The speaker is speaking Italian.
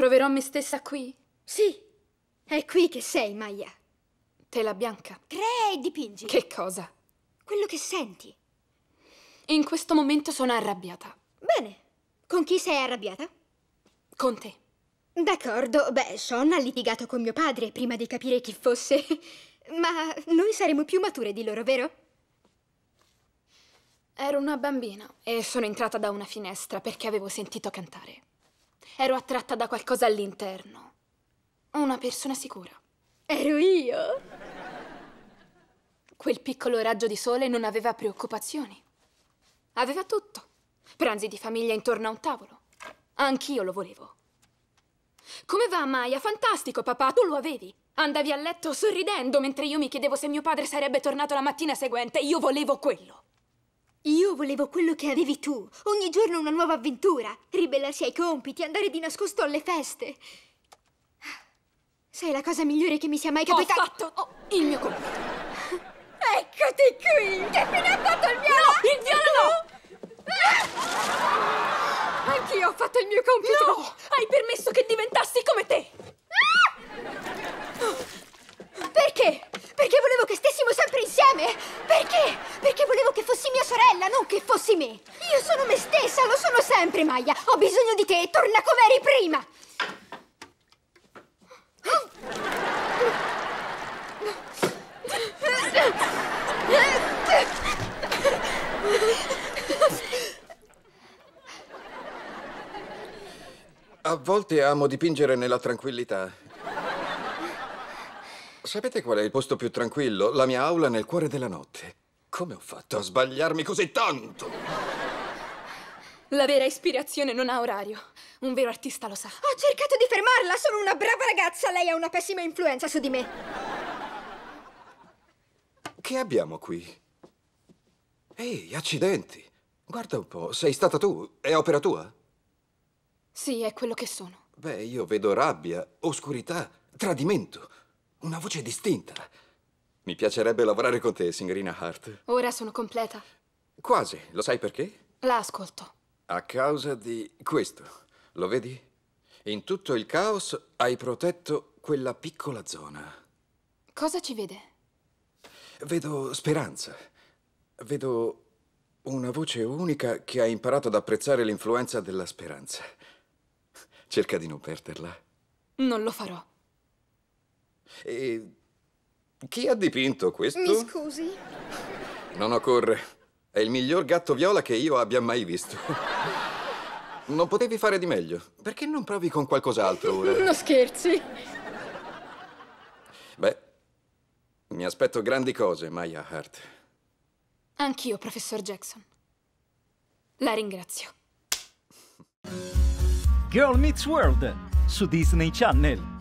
Troverò me stessa qui? Sì, è qui che sei, Maya. Tela bianca. Crea e dipingi. Che cosa? Quello che senti. In questo momento sono arrabbiata. Bene. Con chi sei arrabbiata? Con te. D'accordo. Beh, Sean ha litigato con mio padre prima di capire chi fosse. Ma noi saremo più mature di loro, vero? Ero una bambina e sono entrata da una finestra perché avevo sentito cantare ero attratta da qualcosa all'interno. Una persona sicura. Ero io? Quel piccolo raggio di sole non aveva preoccupazioni. Aveva tutto. Pranzi di famiglia intorno a un tavolo. Anch'io lo volevo. Come va, Maya? Fantastico, papà, tu lo avevi. Andavi a letto sorridendo mentre io mi chiedevo se mio padre sarebbe tornato la mattina seguente. Io volevo quello. Io volevo quello che avevi tu. Ogni giorno una nuova avventura. Ribellarsi ai compiti, andare di nascosto alle feste. Sei la cosa migliore che mi sia mai capitata. Ho fatto oh, il mio compito. Eccoti qui! Che fine ha fatto il viola? No, il viola no! Ah! Anch'io ho fatto il mio compito! No! che stessimo sempre insieme. Perché? Perché volevo che fossi mia sorella, non che fossi me. Io sono me stessa, lo sono sempre, Maya. Ho bisogno di te, torna come eri prima. A volte amo dipingere nella tranquillità Sapete qual è il posto più tranquillo? La mia aula nel cuore della notte. Come ho fatto a sbagliarmi così tanto? La vera ispirazione non ha orario. Un vero artista lo sa. Ho cercato di fermarla, sono una brava ragazza. Lei ha una pessima influenza su di me. Che abbiamo qui? Ehi, accidenti. Guarda un po', sei stata tu. È opera tua? Sì, è quello che sono. Beh, io vedo rabbia, oscurità, tradimento. Una voce distinta. Mi piacerebbe lavorare con te, signorina Hart. Ora sono completa. Quasi. Lo sai perché? La ascolto. A causa di questo. Lo vedi? In tutto il caos hai protetto quella piccola zona. Cosa ci vede? Vedo speranza. Vedo una voce unica che ha imparato ad apprezzare l'influenza della speranza. Cerca di non perderla. Non lo farò. E chi ha dipinto questo? Mi scusi? Non occorre. È il miglior gatto viola che io abbia mai visto. Non potevi fare di meglio. Perché non provi con qualcos'altro ora? Non scherzi. Beh, mi aspetto grandi cose, Maya Hart. Anch'io, professor Jackson. La ringrazio. Girl Meets World su Disney Channel.